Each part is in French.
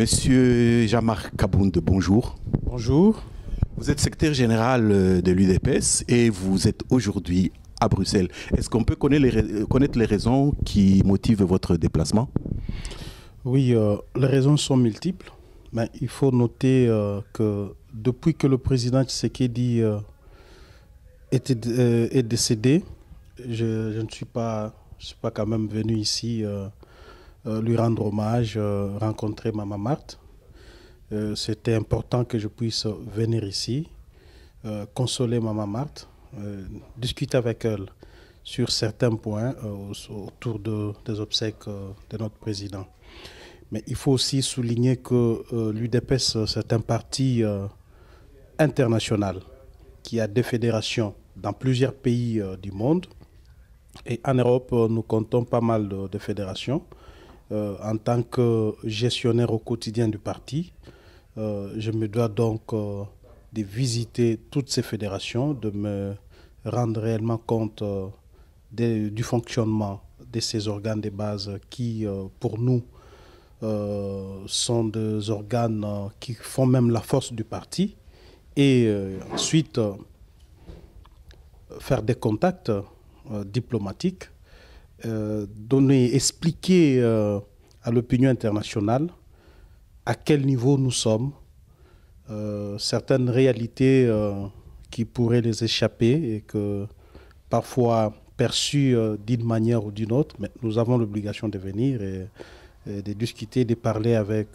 Monsieur Jean-Marc Kabound, bonjour. Bonjour. Vous êtes secrétaire général euh, de l'UDPS et vous êtes aujourd'hui à Bruxelles. Est-ce qu'on peut connaître les, raisons qui motivent votre déplacement Oui, euh, les raisons sont multiples. Mais il faut noter euh, que depuis que le président Tshisekedi est décédé, je, je, ne suis pas, je suis pas quand même venu ici euh, lui rendre hommage, euh, rencontrer Maman Marthe. Euh, c'était important que je puisse venir ici, consoler Maman Marthe, discuter avec elle sur certains points autour des obsèques de notre président. Mais il faut aussi souligner que l'UDPS, c'est un parti international qui a des fédérations dans plusieurs pays du monde. Et en Europe, nous comptons pas mal de fédérations. Euh, en tant que gestionnaire au quotidien du parti, euh, je me dois donc euh, de visiter toutes ces fédérations, de me rendre réellement compte du fonctionnement de ces organes de base qui, pour nous, sont des organes qui font même la force du parti. Et ensuite, faire des contacts diplomatiques euh, donner, expliquer euh, à l'opinion internationale à quel niveau nous sommes, euh, certaines réalités qui pourraient les échapper et que parfois perçues d'une manière ou d'une autre, mais nous avons l'obligation de venir et, de discuter, de parler avec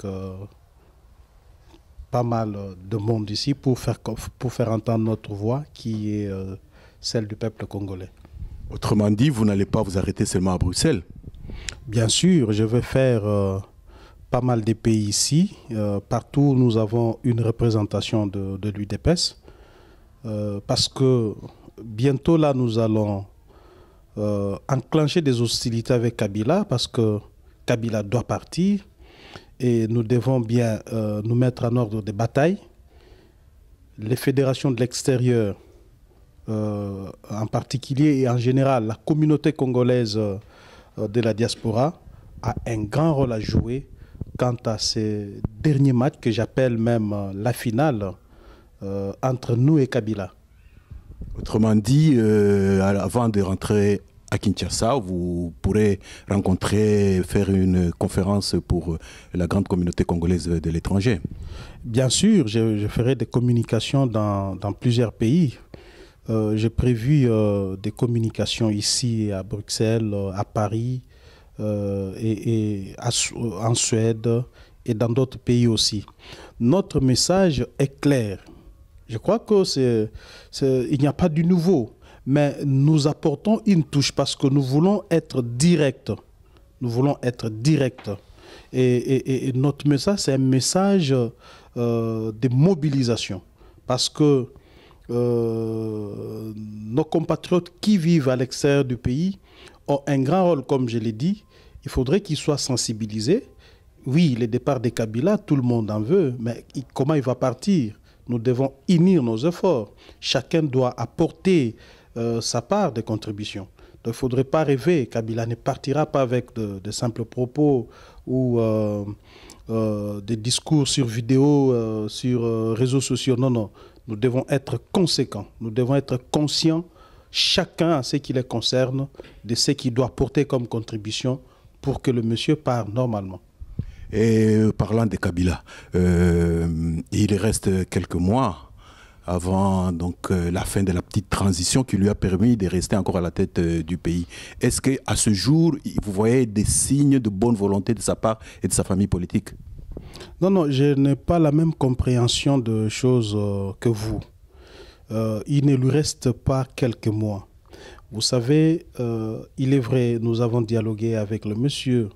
pas mal de monde ici pour faire, pour faire entendre notre voix qui est celle du peuple congolais. Autrement dit, vous n'allez pas vous arrêter seulement à Bruxelles Bien sûr, je vais faire euh, pas mal de pays ici. Euh, partout, nous avons une représentation de, l'UDPS. Euh, parce que bientôt, là, nous allons enclencher des hostilités avec Kabila, parce que Kabila doit partir. Et nous devons bien nous mettre en ordre des batailles. Les fédérations de l'extérieur euh, en particulier et en général, la communauté congolaise euh, de la diaspora a un grand rôle à jouer quant à ces derniers matchs que j'appelle même euh, la finale entre nous et Kabila. Autrement dit, avant de rentrer à Kinshasa, vous pourrez rencontrer, faire une conférence pour la grande communauté congolaise de l'étranger. Bien sûr, je, ferai des communications dans plusieurs pays, euh, j'ai prévu euh, des communications ici à Bruxelles, euh, à Paris, et, en Suède et dans d'autres pays aussi. Notre message est clair. Je crois que c'est, il n'y a pas du nouveau, mais nous apportons une touche parce que nous voulons être directs. Nous voulons être directs. Et, et notre message, c'est un message de mobilisation. Parce que euh, nos compatriotes qui vivent à l'extérieur du pays ont un grand rôle, comme je l'ai dit. Il faudrait qu'ils soient sensibilisés. Oui, le départ de Kabila, tout le monde en veut, mais comment il va partir Nous devons unir nos efforts. Chacun doit apporter euh, sa part de contribution. il ne faudrait pas rêver. Kabila ne partira pas avec de, simples propos ou euh, des discours sur vidéo, sur réseaux sociaux. Non, non. Nous devons être conséquents, nous devons être conscients, chacun à ce qui les concerne, de ce qu'il doit porter comme contribution pour que le monsieur part normalement. Et euh, parlant de Kabila, euh, il reste quelques mois avant donc euh, la fin de la petite transition qui lui a permis de rester encore à la tête du pays. Est-ce que à ce jour, vous voyez des signes de bonne volonté de sa part et de sa famille politique non, non, je n'ai pas la même compréhension de choses euh, que vous. Euh, il ne lui reste pas quelques mois. Vous savez, euh, il est vrai, nous avons dialogué avec le monsieur.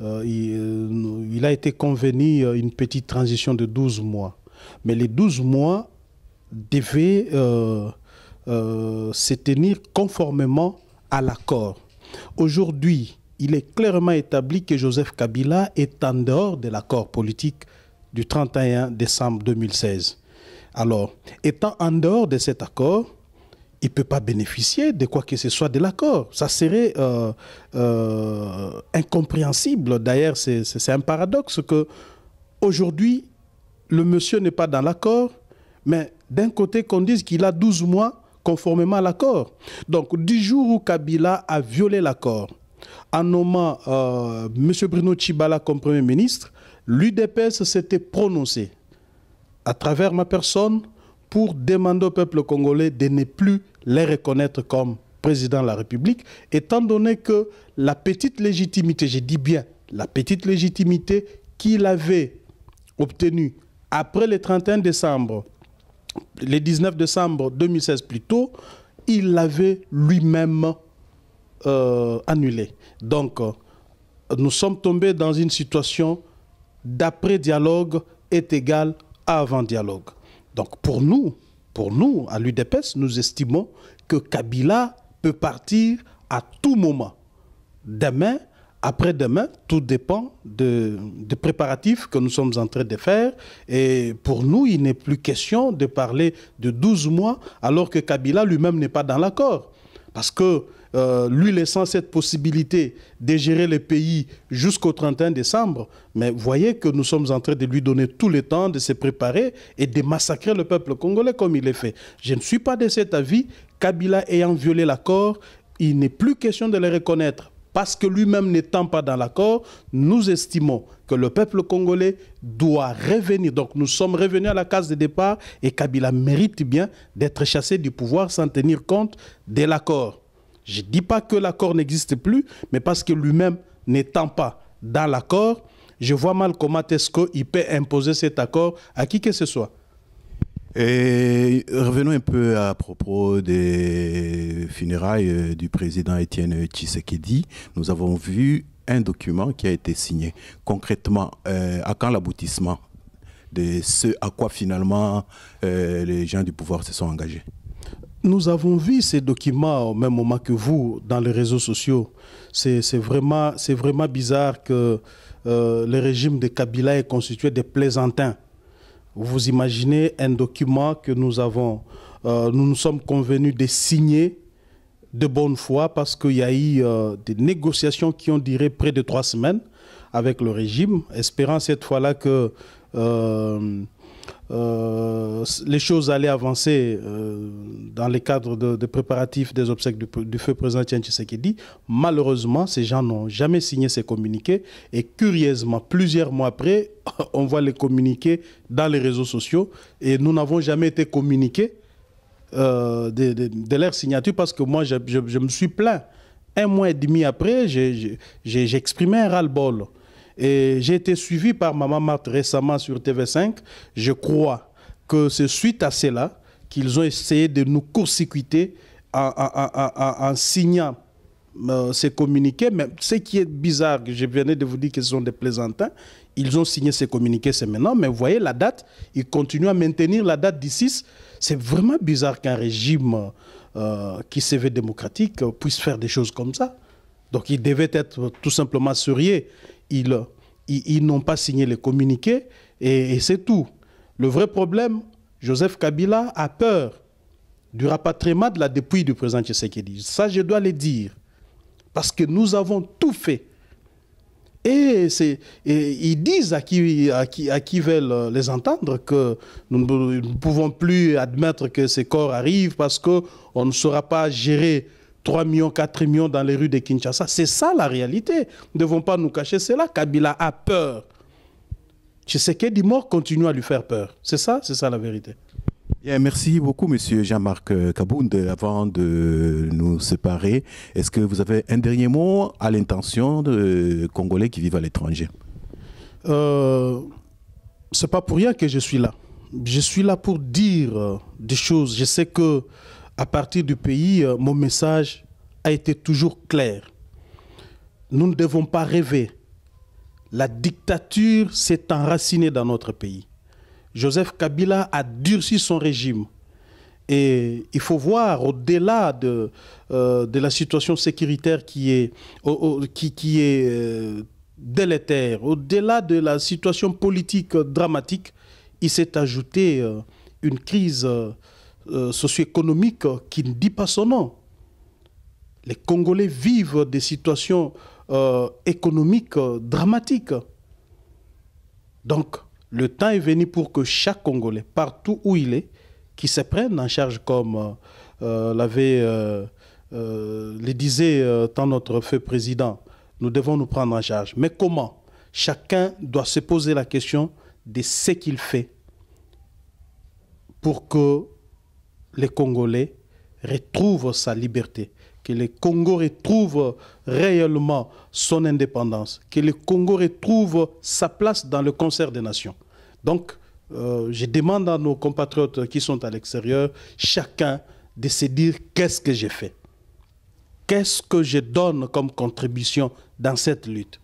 il, il, a été convenu une petite transition de 12 mois. Mais les 12 mois devaient se tenir conformément à l'accord. Aujourd'hui, il est clairement établi que Joseph Kabila est en dehors de l'accord politique du 31 décembre 2016. Alors, étant en dehors de cet accord, il ne peut pas bénéficier de quoi que ce soit de l'accord. Ça serait euh, euh, incompréhensible. D'ailleurs, c'est un paradoxe que aujourd'hui, le monsieur n'est pas dans l'accord, mais d'un côté qu'on dise qu'il a 12 mois conformément à l'accord. Donc, du jours où Kabila a violé l'accord en nommant euh, M. Bruno Chibala comme Premier ministre, l'UDPS s'était prononcé à travers ma personne pour demander au peuple congolais de ne plus les reconnaître comme président de la République, étant donné que la petite légitimité, je dis bien la petite légitimité qu'il avait obtenue après le 31 décembre, le 19 décembre 2016 plutôt, il l'avait lui-même euh, annulé. Donc, euh, nous sommes tombés dans une situation d'après-dialogue est égal à avant-dialogue. Donc, pour nous, pour nous, à l'UDPS, nous estimons que Kabila peut partir à tout moment. Demain, après-demain, tout dépend des de préparatifs que nous sommes en train de faire. Et pour nous, il n'est plus question de parler de 12 mois alors que Kabila lui-même n'est pas dans l'accord. Parce que euh, lui laissant cette possibilité de gérer le pays jusqu'au 31 décembre, mais voyez que nous sommes en train de lui donner tout le temps de se préparer et de massacrer le peuple congolais comme il est fait. Je ne suis pas de cet avis. Kabila ayant violé l'accord, il n'est plus question de le reconnaître parce que lui-même n'étant pas dans l'accord, nous estimons que le peuple congolais doit revenir. Donc nous sommes revenus à la case de départ et Kabila mérite bien d'être chassé du pouvoir sans tenir compte de l'accord. Je ne dis pas que l'accord n'existe plus, mais parce que lui-même n'étant pas dans l'accord, je vois mal comment est-ce peut imposer cet accord à qui que ce soit. Et revenons un peu à propos des funérailles euh, du président Étienne Tshisekedi. Nous avons vu un document qui a été signé. Concrètement, euh, à quand l'aboutissement de ce à quoi finalement euh, les gens du pouvoir se sont engagés nous avons vu ces documents au même moment que vous dans les réseaux sociaux. C'est vraiment, vraiment bizarre que euh, le régime de Kabila est constitué des plaisantins. Vous imaginez un document que nous avons, euh, nous nous sommes convenus de signer de bonne foi parce qu'il y a eu euh, des négociations qui ont duré près de trois semaines avec le régime, espérant cette fois-là que les choses allaient avancer dans les cadres de, préparatifs des obsèques du, feu président Tien Tshisekedi. Malheureusement, ces gens n'ont jamais signé ces communiqués et curieusement, plusieurs mois après, on voit les communiqués dans les réseaux sociaux et nous n'avons jamais été communiqués euh, de, leur signature parce que moi, je, me suis plaint. Un mois et demi après, j'ai exprimé un ras-le-bol. Et j'ai été suivi par Maman Marthe récemment sur TV5. Je crois que c'est suite à cela qu'ils ont essayé de nous court-circuiter en, signant euh, ces communiqués. Mais ce qui est bizarre, je venais de vous dire qu'ils sont des plaisantins, ils ont signé ces communiqués, c'est maintenant, mais vous voyez la date, ils continuent à maintenir la date d'ici. C'est vraiment bizarre qu'un régime euh, qui se veut démocratique euh, puisse faire des choses comme ça. Donc ils devaient être tout simplement souriés, Ils, ils, n'ont pas signé les communiqués et c'est tout. Le vrai problème, Joseph Kabila a peur du rapatriement de la dépouille du président Tshisekedi. Ça, je dois le dire. Parce que nous avons tout fait. Et, ils disent à qui, qui, à qui, veulent euh, les entendre que nous ne pouvons plus admettre que ces corps arrivent parce qu'on ne saura pas gérer 3 millions, 4 millions dans les rues de Kinshasa. C'est ça la réalité. Nous ne devons pas nous cacher cela. Kabila a peur je sais Tshisekedi mort continue à lui faire peur. C'est ça, c'est ça la vérité. merci beaucoup, Monsieur Jean-Marc euh, Kabound. Avant de nous séparer, est-ce que vous avez un dernier mot à l'intention des euh, Congolais qui vivent à l'étranger Ce euh, C'est pas pour rien que je suis là. Je suis là pour dire des choses. Je sais que à partir du pays, mon message a été toujours clair. Nous ne devons pas rêver la dictature s'est enracinée dans notre pays. Joseph Kabila a durci son régime. Et il faut voir au-delà de, euh, la situation sécuritaire qui est, euh, délétère, au-delà de la situation politique dramatique, il s'est ajouté euh, une crise socio-économique qui ne dit pas son nom. Les Congolais vivent des situations euh, économique euh, dramatique. Donc, le temps est venu pour que chaque Congolais, partout où il est, qui se prenne en charge comme euh, l'avait, le disait tant notre feu président, nous devons nous prendre en charge. Mais comment Chacun doit se poser la question de ce qu'il fait pour que les Congolais retrouve sa liberté, que le Congo retrouve réellement son indépendance, que le Congo retrouve sa place dans le concert des nations. Donc, euh, je demande à nos compatriotes qui sont à l'extérieur, chacun de se dire qu'est-ce que j'ai fait Qu'est-ce que je donne comme contribution dans cette lutte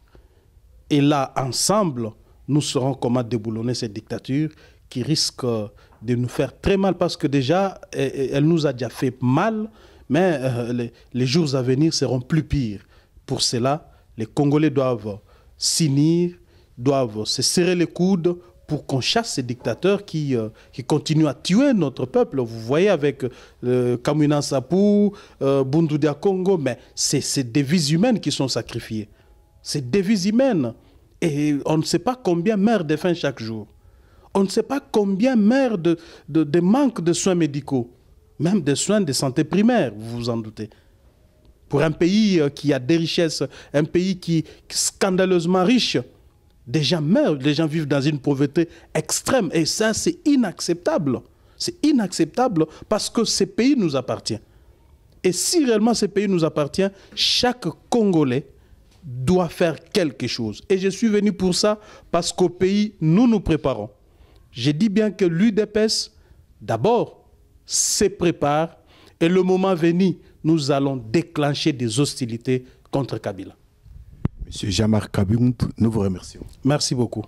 Et là, ensemble, nous saurons comment déboulonner cette dictature qui risque de nous faire très mal parce que déjà, eh, eh, elle nous a déjà fait mal, mais euh, les jours à venir seront plus pires. Pour cela, les Congolais doivent s'unir, doivent se serrer les coudes pour qu'on chasse ces dictateurs qui, euh, qui continuent à tuer notre peuple. Vous voyez avec euh, Kamuna Sapou, euh, Bundudia Congo, mais c'est des vies humaines qui sont sacrifiées. C'est des vies humaines. Et on ne sait pas combien meurent des fins chaque jour on ne sait pas combien meurent de, manque de soins médicaux, même des soins de santé primaire, vous vous en doutez. Pour un pays euh, qui a des richesses, un pays qui est scandaleusement riche, des gens meurent, des gens vivent dans une pauvreté extrême. Et ça, c'est inacceptable. C'est inacceptable parce que ce pays nous appartient. Et si réellement ce pays nous appartient, chaque Congolais doit faire quelque chose. Et je suis venu pour ça parce qu'au pays, nous nous préparons. Je dis bien que l'UDPS, d'abord, se prépare et le moment venu, nous allons déclencher des hostilités contre Kabila. Monsieur Jamar Kabioum, nous vous remercions. Merci beaucoup.